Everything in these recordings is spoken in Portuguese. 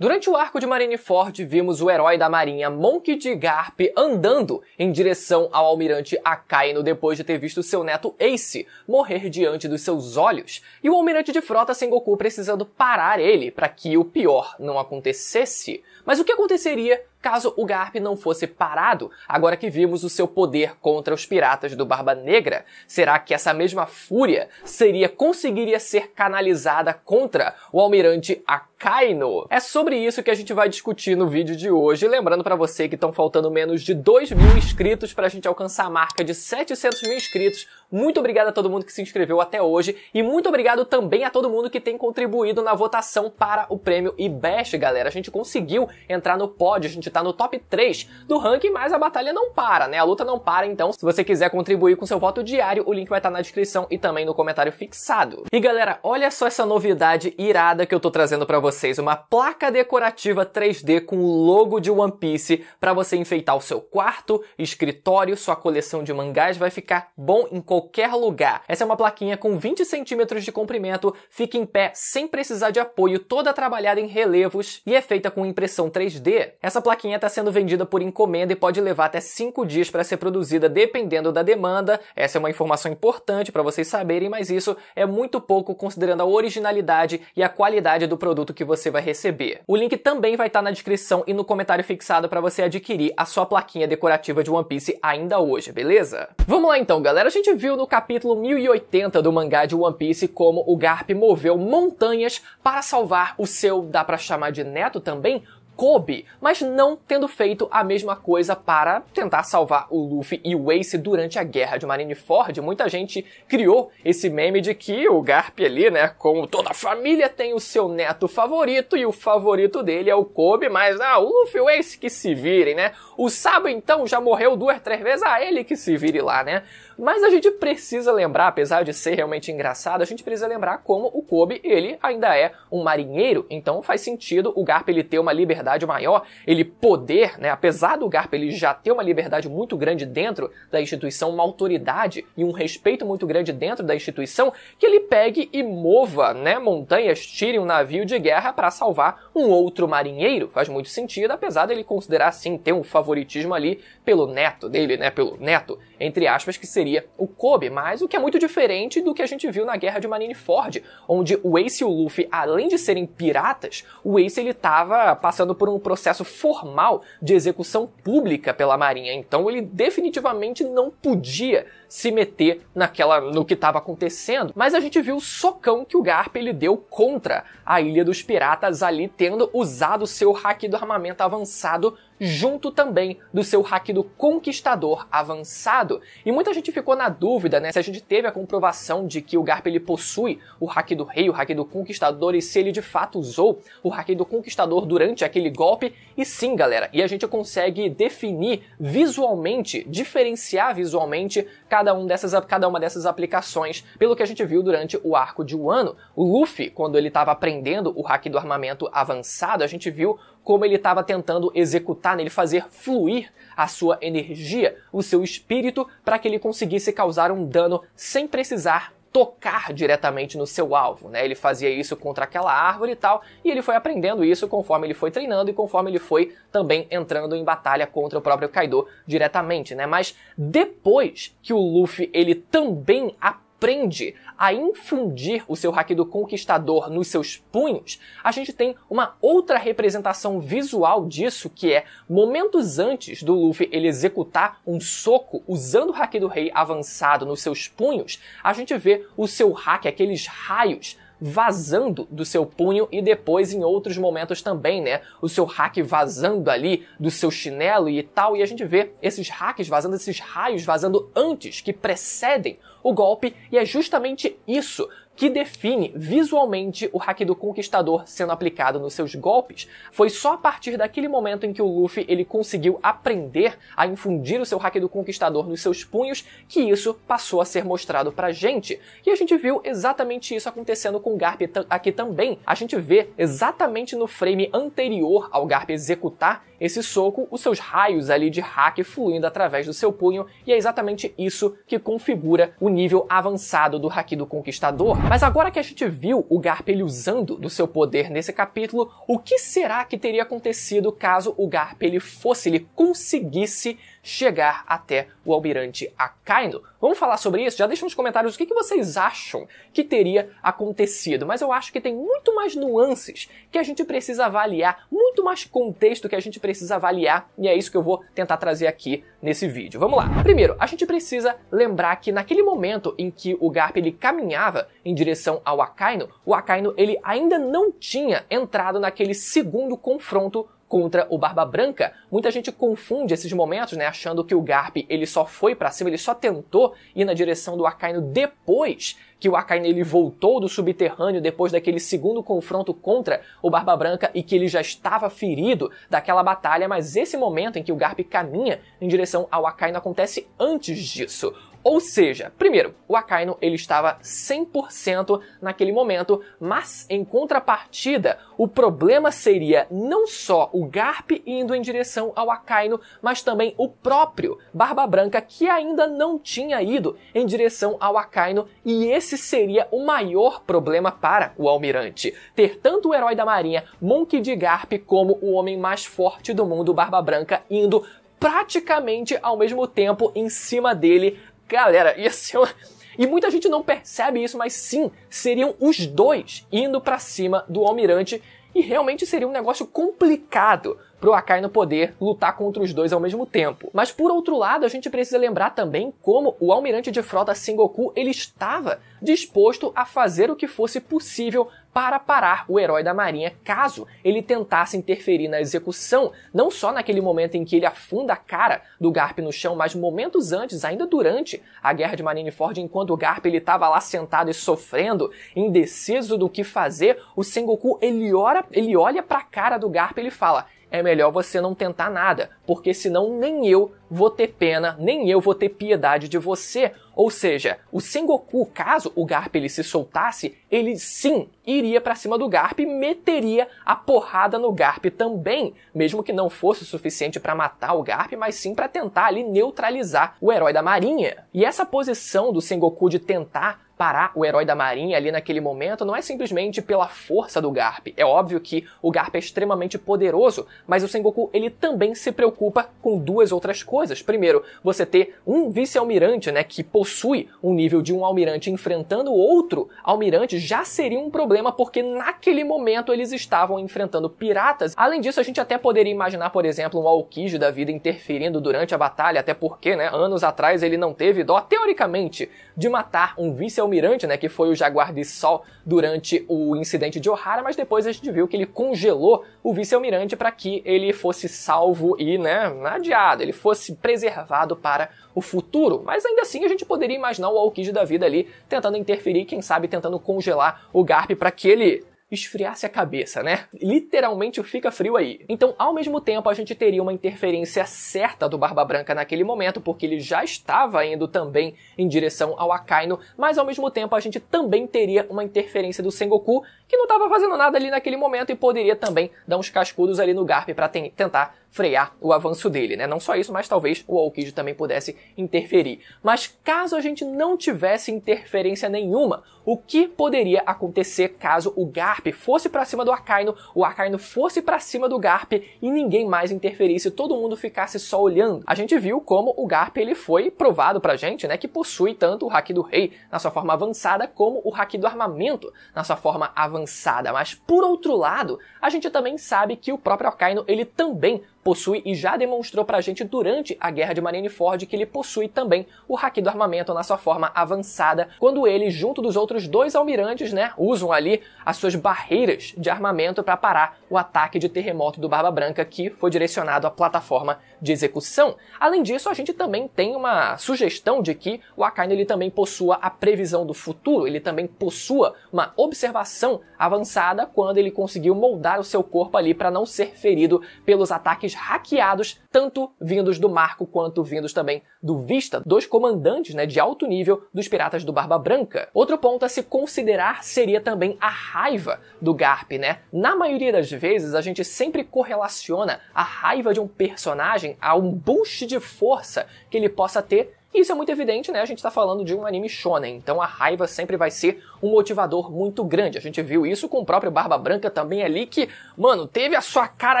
Durante o arco de Marineford, vimos o herói da marinha Monk de Garp andando em direção ao almirante Akainu depois de ter visto seu neto Ace morrer diante dos seus olhos, e o almirante de frota Sengoku precisando parar ele para que o pior não acontecesse. Mas o que aconteceria caso o Garp não fosse parado, agora que vimos o seu poder contra os piratas do Barba Negra? Será que essa mesma fúria seria conseguiria ser canalizada contra o almirante Akaino? É sobre isso que a gente vai discutir no vídeo de hoje, lembrando para você que estão faltando menos de 2 mil inscritos para a gente alcançar a marca de 700 mil inscritos. Muito obrigado a todo mundo que se inscreveu até hoje e muito obrigado também a todo mundo que tem contribuído na votação para o prêmio IBEST, galera. A gente conseguiu entrar no pódio, a gente está no top 3 do ranking, mas a batalha não para, né? A luta não para, então se você quiser contribuir com seu voto diário, o link vai estar tá na descrição e também no comentário fixado. E galera, olha só essa novidade irada que eu tô trazendo para vocês, uma placa decorativa 3D com o logo de One Piece para você enfeitar o seu quarto, escritório, sua coleção de mangás vai ficar bom em qualquer lugar. Essa é uma plaquinha com 20 centímetros de comprimento, fica em pé sem precisar de apoio, toda trabalhada em relevos e é feita com impressão 3D. Essa plaquinha plaquinha está sendo vendida por encomenda e pode levar até 5 dias para ser produzida, dependendo da demanda. Essa é uma informação importante para vocês saberem, mas isso é muito pouco considerando a originalidade e a qualidade do produto que você vai receber. O link também vai estar tá na descrição e no comentário fixado para você adquirir a sua plaquinha decorativa de One Piece ainda hoje, beleza? Vamos lá então, galera. A gente viu no capítulo 1080 do mangá de One Piece como o Garp moveu montanhas para salvar o seu, dá para chamar de neto também, Kobe, mas não tendo feito a mesma coisa para tentar salvar o Luffy e o Ace durante a guerra de Marineford. Muita gente criou esse meme de que o Garp ali, né, como toda a família tem o seu neto favorito e o favorito dele é o Kobe, mas ah, o Luffy e o Ace que se virem, né? O Sabo então já morreu duas, três vezes, a ah, ele que se vire lá, né? Mas a gente precisa lembrar, apesar de ser realmente engraçado, a gente precisa lembrar como o Kobe, ele ainda é um marinheiro, então faz sentido o Garp ele ter uma liberdade maior, ele poder, né, apesar do Garp ele já ter uma liberdade muito grande dentro da instituição, uma autoridade e um respeito muito grande dentro da instituição, que ele pegue e mova, né, montanhas, tire um navio de guerra para salvar um outro marinheiro. Faz muito sentido, apesar dele considerar sim ter um favoritismo ali pelo neto dele, né, pelo neto entre aspas, que seria o Kobe, mas o que é muito diferente do que a gente viu na guerra de Marineford, onde o Ace e o Luffy, além de serem piratas, o Ace ele estava passando por um processo formal de execução pública pela Marinha, então ele definitivamente não podia se meter naquela no que estava acontecendo, mas a gente viu o socão que o Garp ele deu contra a Ilha dos Piratas ali tendo usado seu hack do armamento avançado junto também do seu hack do conquistador avançado. E muita gente ficou na dúvida, né, se a gente teve a comprovação de que o Garp ele possui o hack do rei, o hack do conquistador e se ele de fato usou o hack do conquistador durante aquele golpe. E sim, galera, e a gente consegue definir visualmente, diferenciar visualmente cada, um dessas, cada uma dessas aplicações, pelo que a gente viu durante o arco de um ano. O Luffy, quando ele estava aprendendo o hack do armamento avançado, a gente viu como ele estava tentando executar nele, fazer fluir a sua energia, o seu espírito, para que ele conseguisse causar um dano sem precisar tocar diretamente no seu alvo, né? Ele fazia isso contra aquela árvore e tal, e ele foi aprendendo isso conforme ele foi treinando e conforme ele foi também entrando em batalha contra o próprio Kaido diretamente, né? Mas depois que o Luffy ele também aprendeu aprende a infundir o seu haki do conquistador nos seus punhos, a gente tem uma outra representação visual disso que é momentos antes do Luffy ele executar um soco usando o haki do rei avançado nos seus punhos, a gente vê o seu haki, aqueles raios vazando do seu punho e depois em outros momentos também, né? O seu hack vazando ali do seu chinelo e tal, e a gente vê esses hacks vazando, esses raios vazando antes, que precedem o golpe, e é justamente isso que define visualmente o hack do conquistador sendo aplicado nos seus golpes, foi só a partir daquele momento em que o Luffy ele conseguiu aprender a infundir o seu hack do conquistador nos seus punhos que isso passou a ser mostrado pra gente. E a gente viu exatamente isso acontecendo com o Garp aqui também. A gente vê exatamente no frame anterior ao Garp executar esse soco, os seus raios ali de hack fluindo através do seu punho, e é exatamente isso que configura o nível avançado do haki do conquistador. Mas agora que a gente viu o Garp ele usando do seu poder nesse capítulo, o que será que teria acontecido caso o Garp ele fosse, ele conseguisse chegar até o almirante Akainu? Vamos falar sobre isso? Já deixa nos comentários o que, que vocês acham que teria acontecido. Mas eu acho que tem muito mais nuances que a gente precisa avaliar, muito mais contexto que a gente precisa avaliar, e é isso que eu vou tentar trazer aqui nesse vídeo. Vamos lá. Primeiro, a gente precisa lembrar que naquele momento em que o Garp ele caminhava em direção ao Akainu, o Akainu ele ainda não tinha entrado naquele segundo confronto contra o Barba Branca. Muita gente confunde esses momentos, né, achando que o Garp ele só foi para cima, ele só tentou ir na direção do Akainu depois que o Akainu ele voltou do subterrâneo depois daquele segundo confronto contra o Barba Branca e que ele já estava ferido daquela batalha, mas esse momento em que o Garp caminha em direção ao Akainu acontece antes disso. Ou seja, primeiro, o Akainu ele estava 100% naquele momento, mas em contrapartida, o problema seria não só o Garp indo em direção ao Akainu, mas também o próprio Barba Branca que ainda não tinha ido em direção ao Akainu, e esse seria o maior problema para o almirante, ter tanto o herói da marinha, Monkey D. Garp, como o homem mais forte do mundo, Barba Branca, indo praticamente ao mesmo tempo em cima dele Galera, ia ser uma... E muita gente não percebe isso, mas sim, seriam os dois indo para cima do almirante e realmente seria um negócio complicado pro Akai no poder lutar contra os dois ao mesmo tempo. Mas por outro lado, a gente precisa lembrar também como o almirante de frota Sengoku ele estava disposto a fazer o que fosse possível para parar o herói da marinha caso ele tentasse interferir na execução, não só naquele momento em que ele afunda a cara do Garp no chão, mas momentos antes, ainda durante a guerra de Marineford, enquanto o Garp ele estava lá sentado e sofrendo, indeciso do que fazer, o Sengoku ele, ora, ele olha para a cara do Garp e ele fala: é melhor você não tentar nada, porque senão nem eu vou ter pena, nem eu vou ter piedade de você. Ou seja, o Sengoku, caso o Garp ele se soltasse, ele sim iria para cima do Garp e meteria a porrada no Garp também, mesmo que não fosse o suficiente para matar o Garp, mas sim para tentar ali neutralizar o herói da marinha. E essa posição do Sengoku de tentar parar o herói da marinha ali naquele momento não é simplesmente pela força do Garp. É óbvio que o Garp é extremamente poderoso, mas o Sengoku ele também se preocupa com duas outras coisas. Primeiro, você ter um vice-almirante, né, que possui um nível de um almirante enfrentando outro almirante já seria um problema porque naquele momento eles estavam enfrentando piratas. Além disso, a gente até poderia imaginar, por exemplo, um Aokiji da vida interferindo durante a batalha, até porque, né, anos atrás ele não teve dó teoricamente de matar um vice-almirante Almirante, né, que foi o Jaguar de Sol durante o incidente de O'Hara, mas depois a gente viu que ele congelou o vice-almirante para que ele fosse salvo e, né, adiado, ele fosse preservado para o futuro. Mas ainda assim a gente poderia imaginar o Alkid da vida ali tentando interferir, quem sabe tentando congelar o Garp para que ele esfriasse a cabeça, né? Literalmente fica frio aí. Então, ao mesmo tempo, a gente teria uma interferência certa do Barba Branca naquele momento, porque ele já estava indo também em direção ao Akainu, mas ao mesmo tempo a gente também teria uma interferência do Sengoku, que não estava fazendo nada ali naquele momento e poderia também dar uns cascudos ali no Garp para tentar frear o avanço dele, né? Não só isso, mas talvez o Alkid também pudesse interferir. Mas caso a gente não tivesse interferência nenhuma, o que poderia acontecer caso o Garp fosse para cima do Akaino, o Akaino fosse para cima do Garp e ninguém mais interferisse, todo mundo ficasse só olhando? A gente viu como o Garp ele foi provado pra gente, né, que possui tanto o Haki do Rei na sua forma avançada como o Haki do Armamento na sua forma avançada avançada, mas por outro lado, a gente também sabe que o próprio Akainu ele também possui e já demonstrou para a gente durante a guerra de Marineford que ele possui também o haki do armamento na sua forma avançada, quando ele, junto dos outros dois almirantes, né, usam ali as suas barreiras de armamento para parar o ataque de terremoto do Barba Branca que foi direcionado à plataforma de execução. Além disso, a gente também tem uma sugestão de que o Akainu ele também possua a previsão do futuro, ele também possua uma observação avançada quando ele conseguiu moldar o seu corpo ali para não ser ferido pelos ataques ataques hackeados, tanto vindos do Marco quanto vindos também do Vista, dois comandantes né, de alto nível dos piratas do Barba Branca. Outro ponto a se considerar seria também a raiva do Garp, né? Na maioria das vezes, a gente sempre correlaciona a raiva de um personagem a um boost de força que ele possa ter e isso é muito evidente, né? A gente está falando de um anime shonen, então a raiva sempre vai ser um motivador muito grande. A gente viu isso com o próprio Barba Branca também ali, que, mano, teve a sua cara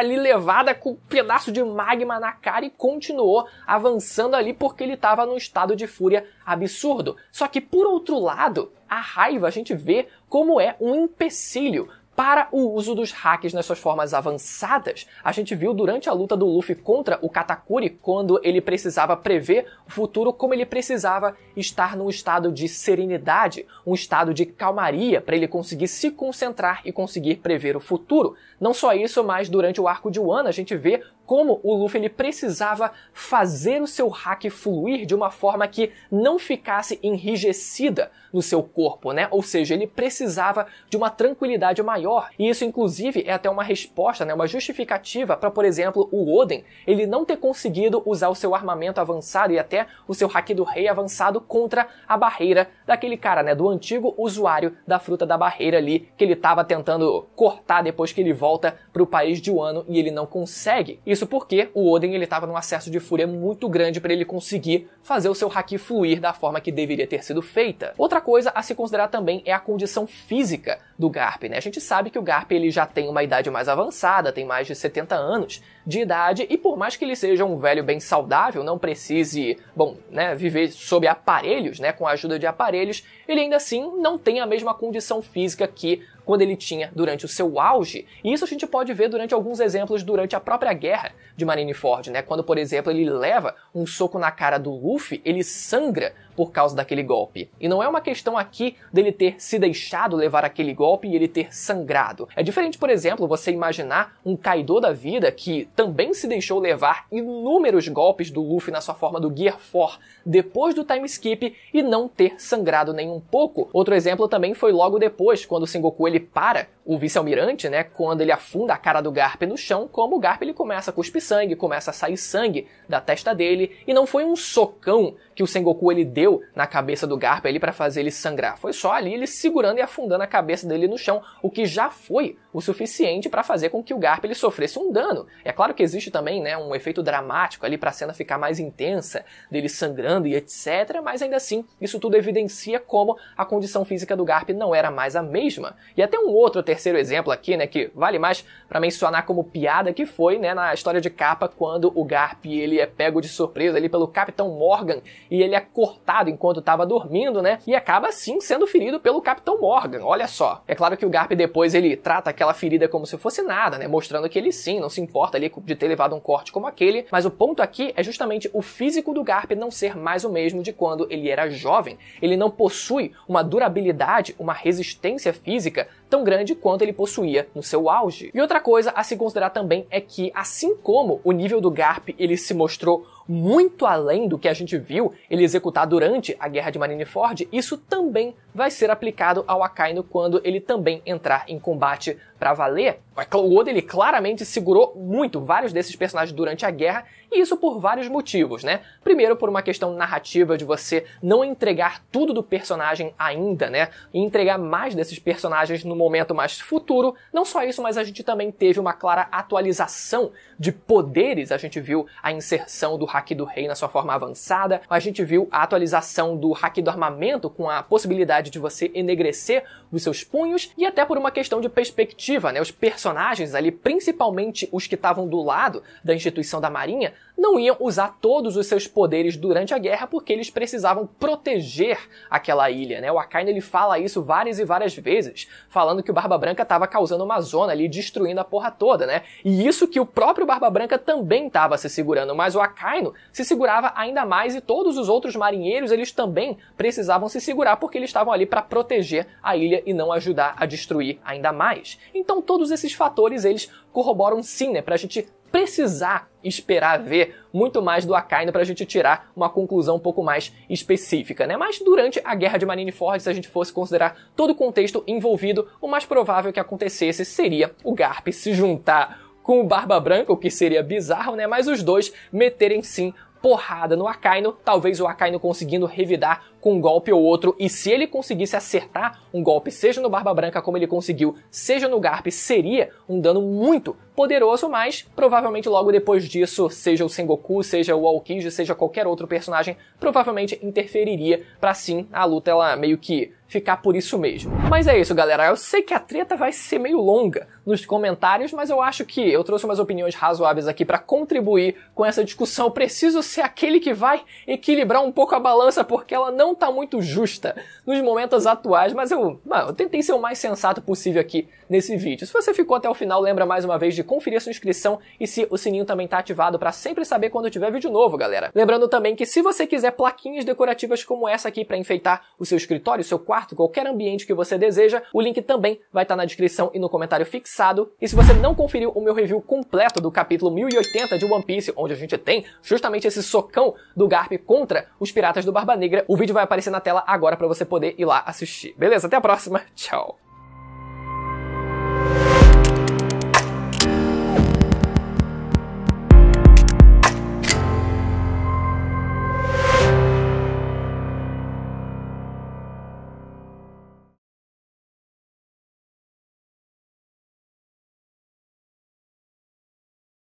ali levada com um pedaço de magma na cara e continuou avançando ali porque ele estava num estado de fúria absurdo. Só que, por outro lado, a raiva a gente vê como é um empecilho para o uso dos hacks nas suas formas avançadas, a gente viu durante a luta do Luffy contra o Katakuri quando ele precisava prever o futuro, como ele precisava estar num estado de serenidade, um estado de calmaria para ele conseguir se concentrar e conseguir prever o futuro. Não só isso, mas durante o arco de Wano a gente vê como o Luffy ele precisava fazer o seu hack fluir de uma forma que não ficasse enrijecida no seu corpo, né? Ou seja, ele precisava de uma tranquilidade maior melhor. E isso, inclusive, é até uma resposta, né, uma justificativa para, por exemplo, o Odin ele não ter conseguido usar o seu armamento avançado e até o seu haki do rei avançado contra a barreira daquele cara, né, do antigo usuário da fruta da barreira ali que ele estava tentando cortar depois que ele volta para o país de Wano e ele não consegue. Isso porque o Odin ele estava num acesso de fúria muito grande para ele conseguir fazer o seu haki fluir da forma que deveria ter sido feita. Outra coisa a se considerar também é a condição física do Garp, né? A gente sabe que o Garp ele já tem uma idade mais avançada, tem mais de 70 anos de idade, e por mais que ele seja um velho bem saudável, não precise, bom, né, viver sob aparelhos, né, com a ajuda de aparelhos, ele ainda assim não tem a mesma condição física que quando ele tinha durante o seu auge. E isso a gente pode ver durante alguns exemplos durante a própria guerra de Marineford, né? Quando, por exemplo, ele leva um soco na cara do Luffy, ele sangra por causa daquele golpe. E não é uma questão aqui dele ter se deixado levar aquele golpe e ele ter sangrado. É diferente, por exemplo, você imaginar um Kaido da vida que também se deixou levar inúmeros golpes do Luffy na sua forma do Gear 4 depois do time skip e não ter sangrado nem um pouco. Outro exemplo também foi logo depois, quando o Sengoku ele para o vice-almirante, né, quando ele afunda a cara do Garp no chão, como o Garp ele começa a cuspir sangue, começa a sair sangue da testa dele, e não foi um socão que o Sengoku ele deu na cabeça do Garp ali para fazer ele sangrar, foi só ali ele segurando e afundando a cabeça dele no chão, o que já foi o suficiente para fazer com que o Garp ele sofresse um dano. É claro que existe também, né, um efeito dramático ali para a cena ficar mais intensa, dele sangrando e etc, mas ainda assim, isso tudo evidencia como a condição física do Garp não era mais a mesma. E até um outro terceiro exemplo aqui, né, que vale mais para mencionar como piada que foi, né, na história de capa quando o Garp ele é pego de surpresa ali pelo Capitão Morgan e ele é cortado enquanto estava dormindo, né, e acaba sim sendo ferido pelo Capitão Morgan. Olha só. É claro que o Garp depois ele trata aquela ferida como se fosse nada, né, mostrando que ele sim não se importa ali de ter levado um corte como aquele, mas o ponto aqui é justamente o físico do Garp não ser mais o mesmo de quando ele era jovem. Ele não possui uma durabilidade, uma resistência física tão grande quanto ele possuía no seu auge. E outra coisa a se considerar também é que, assim como o nível do GARP ele se mostrou muito além do que a gente viu ele executar durante a Guerra de Marineford, isso também vai ser aplicado ao Akainu quando ele também entrar em combate para valer. O Oda ele claramente segurou muito vários desses personagens durante a guerra, e isso por vários motivos, né? Primeiro por uma questão narrativa de você não entregar tudo do personagem ainda, né? E entregar mais desses personagens no momento mais futuro. Não só isso, mas a gente também teve uma clara atualização de poderes. A gente viu a inserção do hack do rei na sua forma avançada, a gente viu a atualização do hack do armamento com a possibilidade de você enegrecer os seus punhos e até por uma questão de perspectiva, né? Os personagens ali, principalmente os que estavam do lado da instituição da Marinha, não iam usar todos os seus poderes durante a guerra porque eles precisavam proteger aquela ilha, né? O Akaino ele fala isso várias e várias vezes, falando que o Barba Branca estava causando uma zona ali, destruindo a porra toda, né? E isso que o próprio Barba Branca também estava se segurando, mas o Akaino se segurava ainda mais e todos os outros marinheiros eles também precisavam se segurar porque eles estavam ali para proteger a ilha e não ajudar a destruir ainda mais. Então todos esses fatores eles corroboram sim, né, para a gente precisar esperar ver muito mais do Akainu para a gente tirar uma conclusão um pouco mais específica, né? Mas durante a guerra de Marineford, se a gente fosse considerar todo o contexto envolvido, o mais provável que acontecesse seria o Garp se juntar com o Barba Branca, o que seria bizarro, né? Mas os dois meterem sim porrada no Akaino, talvez o Akaino conseguindo revidar com um golpe ou outro, e se ele conseguisse acertar um golpe, seja no Barba Branca como ele conseguiu, seja no Garp, seria um dano muito poderoso, mas provavelmente logo depois disso, seja o Sengoku, seja o Aokiji, seja qualquer outro personagem, provavelmente interferiria para sim a luta ela meio que ficar por isso mesmo. Mas é isso, galera. Eu sei que a treta vai ser meio longa nos comentários, mas eu acho que eu trouxe umas opiniões razoáveis aqui para contribuir com essa discussão. Eu preciso ser aquele que vai equilibrar um pouco a balança, porque ela não tá muito justa nos momentos atuais, mas eu, eu tentei ser o mais sensato possível aqui nesse vídeo. Se você ficou até o final, lembra mais uma vez de conferir a sua inscrição e se o sininho também tá ativado para sempre saber quando tiver vídeo novo, galera. Lembrando também que se você quiser plaquinhas decorativas como essa aqui para enfeitar o seu escritório, o seu quarto, quarto, qualquer ambiente que você deseja. O link também vai estar tá na descrição e no comentário fixado. E se você não conferiu o meu review completo do capítulo 1080 de One Piece, onde a gente tem justamente esse socão do Garp contra os piratas do Barba Negra, o vídeo vai aparecer na tela agora para você poder ir lá assistir. Beleza? Até a próxima. Tchau.